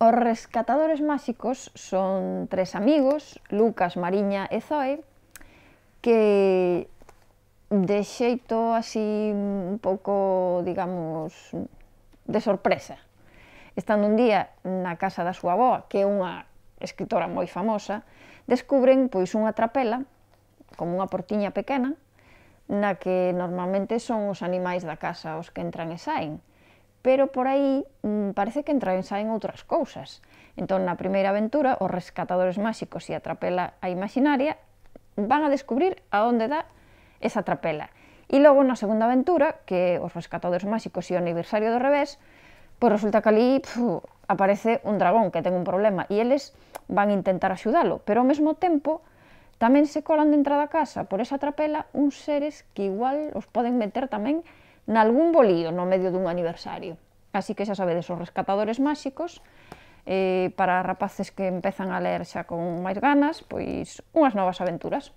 Os rescatadores máxicos son tres amigos, Lucas, Mariña e Zoe, que de xeito así un pouco, digamos, de sorpresa. Estando un día na casa da súa avoa, que é unha escritora moi famosa, descubren pois unha trapela, como unha portiña pequena, na que normalmente son os animais da casa os que entran e saen pero por aí mmm, parece que entra en saen outras cousas. Entón, na primeira aventura, os rescatadores máxicos e a trapela a imaginaria van a descubrir a onde dá esa trapela. E logo na segunda aventura, que os rescatadores máxicos e o aniversario do revés, pois resulta que ali pf, aparece un dragón que ten un problema e eles van intentar axudalo, pero ao mesmo tempo tamén se colan dentro da casa por esa trapela uns seres que igual os poden meter tamén nalgún bolío no medio dun aniversario. Así que xa sabedes, os rescatadores máxicos, eh, para rapaces que empezan a ler xa con máis ganas, pois unhas novas aventuras.